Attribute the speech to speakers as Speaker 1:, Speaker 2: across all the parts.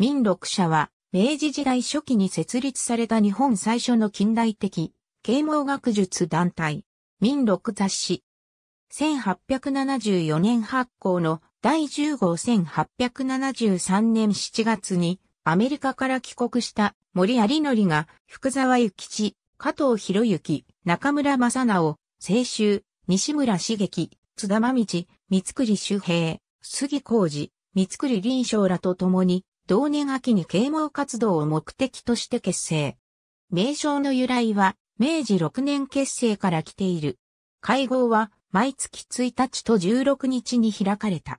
Speaker 1: 民六社は、明治時代初期に設立された日本最初の近代的、啓蒙学術団体、民六雑誌。1874年発行の第10号1873年7月にアメリカから帰国した森有則が福沢諭吉、加藤博之、中村正直、清州、西村茂樹、津田真道、三栗周平、杉浩二、三栗林章らと共に同年秋に啓蒙活動を目的として結成。名称の由来は、明治6年結成から来ている。会合は、毎月1日と16日に開かれた。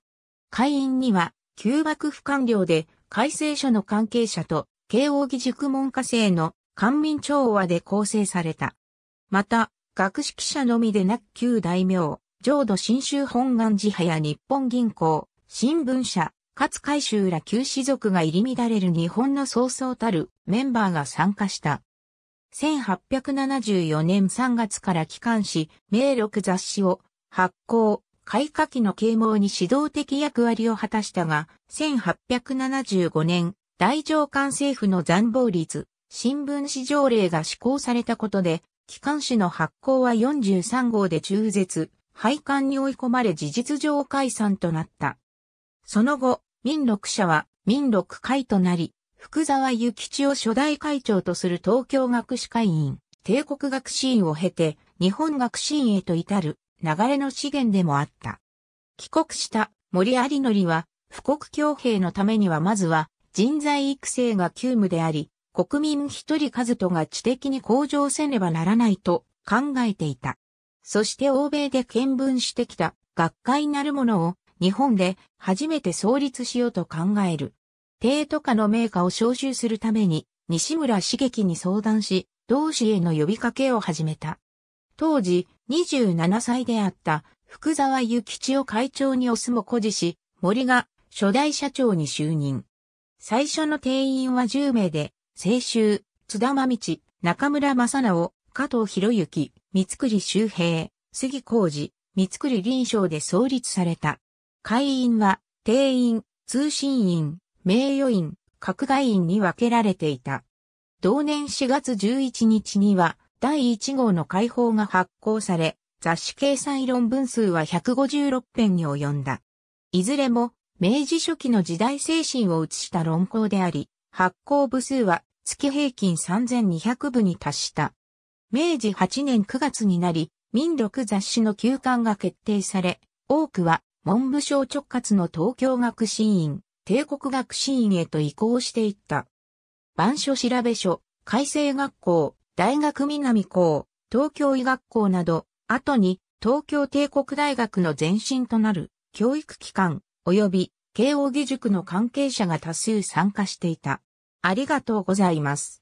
Speaker 1: 会員には、旧幕府官僚で、改正書の関係者と、慶応義塾門下生の官民調和で構成された。また、学識者のみでなく旧大名、浄土真宗本願寺派や日本銀行、新聞社、勝海舟ら旧士族が入り乱れる日本の早々たるメンバーが参加した。1874年3月から機関誌、名録雑誌を発行、開花期の啓蒙に指導的役割を果たしたが、1875年、大上官政府の残暴率、新聞紙条例が施行されたことで、機関誌の発行は43号で中絶、廃刊に追い込まれ事実上解散となった。その後、民六社は民六会となり、福沢諭吉を初代会長とする東京学士会員、帝国学士院を経て、日本学士院へと至る流れの資源でもあった。帰国した森有則は、富国強兵のためにはまずは人材育成が急務であり、国民一人数とが知的に向上せねばならないと考えていた。そして欧米で見聞してきた学会なるものを日本で初めて創立しようと考える。帝都家の名家を招集するために、西村茂樹に相談し、同志への呼びかけを始めた。当時、27歳であった福沢諭吉を会長に推すも誇示し、森が初代社長に就任。最初の定員は10名で、青州、津田真道、中村正直、加藤博之、三栗周平、杉浩二、三栗林章で創立された。会員は、定員、通信員、名誉員、格外員に分けられていた。同年4月11日には、第1号の解放が発行され、雑誌掲載論文数は156編に及んだ。いずれも、明治初期の時代精神を映した論考であり、発行部数は月平均3200部に達した。明治8年9月になり、民録雑誌の休刊が決定され、多くは文部省直轄の東京学士院、帝国学士院へと移行していった。番所調べ書、改正学校、大学南校、東京医学校など、後に東京帝国大学の前身となる教育機関及び慶應義塾の関係者が多数参加していた。ありがとうございます。